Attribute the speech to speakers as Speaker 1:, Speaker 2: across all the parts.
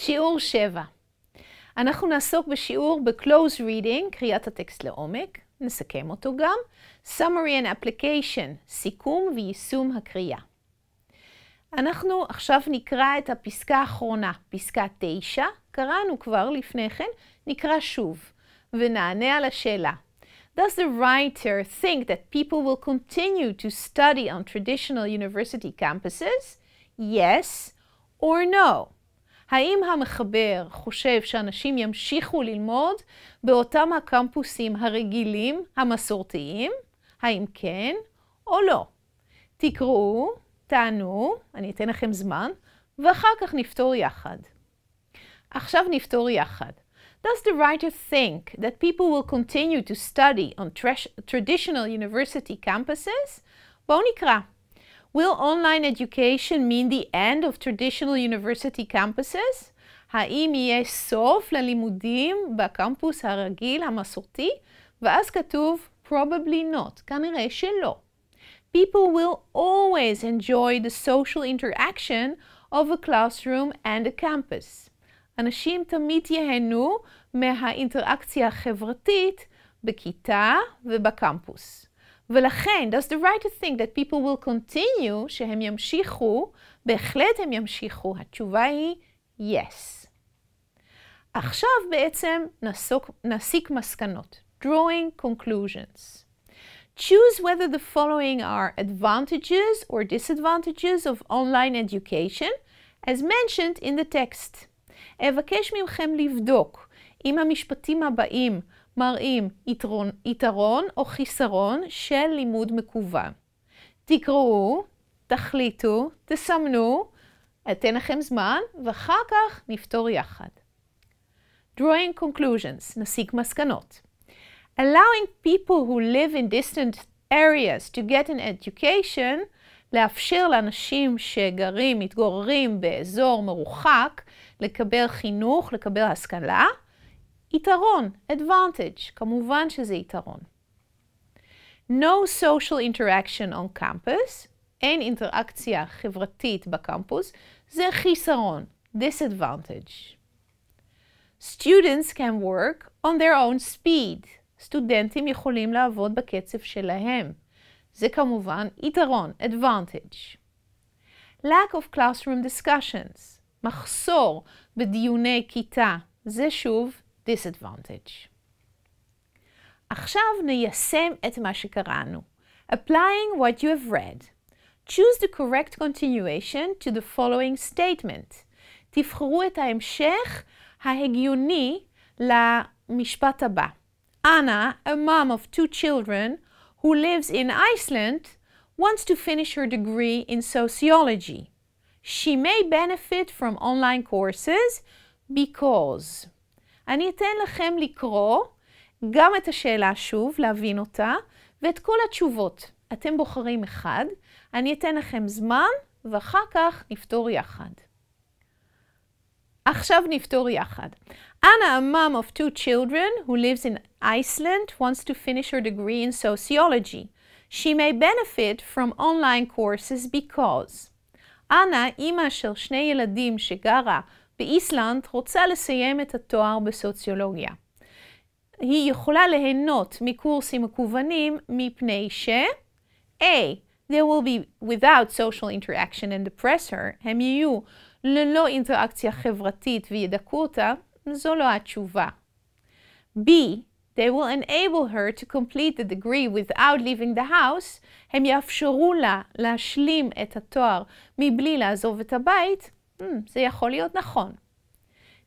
Speaker 1: שיעור 7. אנחנו נעסוק בשיעור ב-close reading, קריאת הטקסט לעומק, נסכם אותו גם, summary and application, סיכום ויישום הקריאה. אנחנו עכשיו נקרא את הפסקה האחרונה, פסקה 9, קראנו כבר לפני כן, נקרא שוב, ונענה על השאלה. Does the writer think that people will continue to study on traditional university campuses? Yes or no? האם המחבר חושב שאנשים ימשיכו ללמוד באותם הקמפוסים הרגילים, המסורתיים? האם כן או לא? תקראו, תענו, אני אתן לכם זמן, ואחר כך נפתור יחד. עכשיו נפתור יחד. Does the writer think that people will continue to study on traditional university campuses? בואו נקרא. Will online education mean the end of traditional university campuses? האם יהיה סוף ללימודים בקמפוס הרגיל המסורתי? ואז כתוב probably not, כנראה שלא. People will always enjoy the social interaction of a classroom and a campus. אנשים תמיד meha מהאינטראקציה החברתית בכיתה ובקמפוס. ולכן, does the writer think that people will continue, שהם ימשיכו, בהחלט הם ימשיכו. התשובה היא yes. עכשיו בעצם נסוק, נסיק מסקנות. Drawing conclusions. Choose whether the following are advantages or disadvantages of online education, as mentioned in the text. אבקש מכם לבדוק אם המשפטים הבאים מראים יתרון, יתרון או חיסרון של לימוד מקוון. תקראו, תחליטו, תסמנו, אתן לכם זמן, ואחר כך נפתור יחד. Drawing conclusions, נסיק מסקנות. Allowing people who live in distant areas to get an education, לאפשר לאנשים שגרים, מתגוררים באזור מרוחק, לקבל חינוך, לקבל השכלה, יתרון, advantage, כמובן שזה יתרון. No social interaction on campus, אין אינטראקציה חברתית בקמפוס, זה חיסרון, disadvantage. Students can work on their own speed. סטודנטים יכולים לעבוד בקצב שלהם. זה כמובן יתרון, advantage. Lack of classroom discussions, מחסור בדיוני כיתה, זה שוב disadvantage. עכשיו ניישם את מה שקראנו. Applying what you have read. Choose the correct continuation to the following statement. תבחרו את ההמשך ההגיוני למשפט הבא. Anna, a mom of two children who lives in Iceland, wants to finish her degree in sociology. She may benefit from online courses because אני אתן לכם לקרוא גם את השאלה שוב, להבין אותה, ואת כל התשובות. אתם בוחרים אחד, אני אתן לכם זמן, ואחר כך נפתור יחד. עכשיו נפתור יחד. Anna, a mom of two children who lives in Iceland, wants to finish her degree in sociology. She may benefit from online courses because. אנה, אימא של שני ילדים שגרה באיסלנד רוצה לסיים את התואר בסוציולוגיה. היא יכולה ליהנות מקורסים מקוונים מפני ש... A. They will be without social interaction and depressor. הם יהיו ללא אינטראקציה חברתית וידכאו אותה. זו לא התשובה. B. They will enable her to complete the degree without leaving the house. הם יאפשרו לה להשלים את התואר מבלי לעזוב את הבית. mm, זה יכול להיות נכון.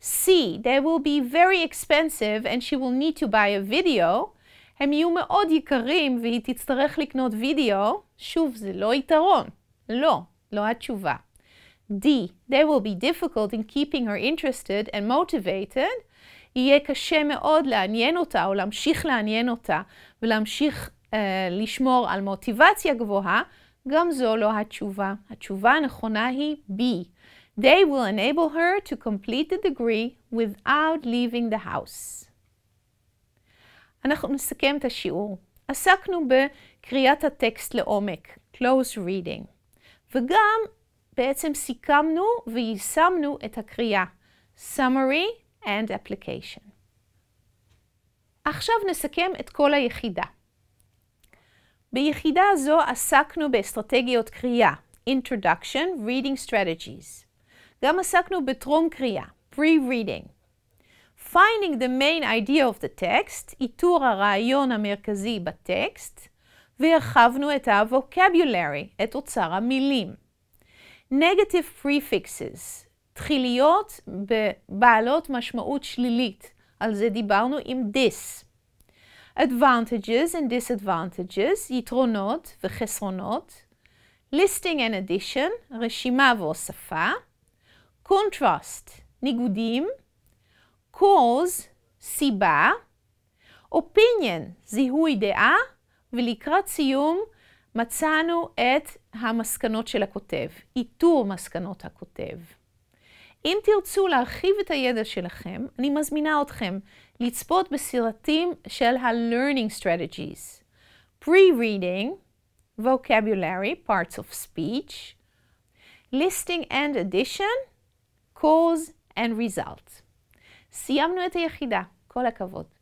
Speaker 1: C, they will be very expensive and she will need to buy a video. הם יהיו מאוד יקרים והיא תצטרך לקנות וידאו. שוב, זה לא יתרון. לא, לא התשובה. D, they will be difficult in keeping her interested and motivated. יהיה קשה מאוד לעניין אותה או להמשיך לעניין אותה ולהמשיך uh, לשמור על מוטיבציה גבוהה. גם זו לא התשובה. התשובה הנכונה היא B. They will enable her to complete the degree without leaving the house. אנחנו נסכם את השיעור. עסקנו בקריאת הטקסט לעומק, close reading, וגם בעצם סיכמנו ויישמנו את הקריאה, summary and application. עכשיו נסכם את כל היחידה. ביחידה זו עסקנו באסטרטגיות קריאה, Introduction Reading Strategies. גם עסקנו בטרום קריאה, pre-reading. Finding the main idea of the text, איתור הרעיון המרכזי בטקסט, והרחבנו את ה-vocabulary, את אוצר המילים. Negative prefixes, תחיליות בעלות משמעות שלילית, על זה דיברנו עם this. Advantages and disadvantages, יתרונות וחסרונות. Listing and addition, רשימה והוספה. contrast, ניגודים, cause, סיבה, opinion, זיהוי דעה, ולקראת סיום מצאנו את המסקנות של הכותב, איתור מסקנות הכותב. אם תרצו להרחיב את הידע שלכם, אני מזמינה אתכם לצפות בסרטים של ה-learning strategies, pre-reading, vocabulary, parts of speech, listing and addition, cause and result. סיימנו את היחידה, כל הכבוד.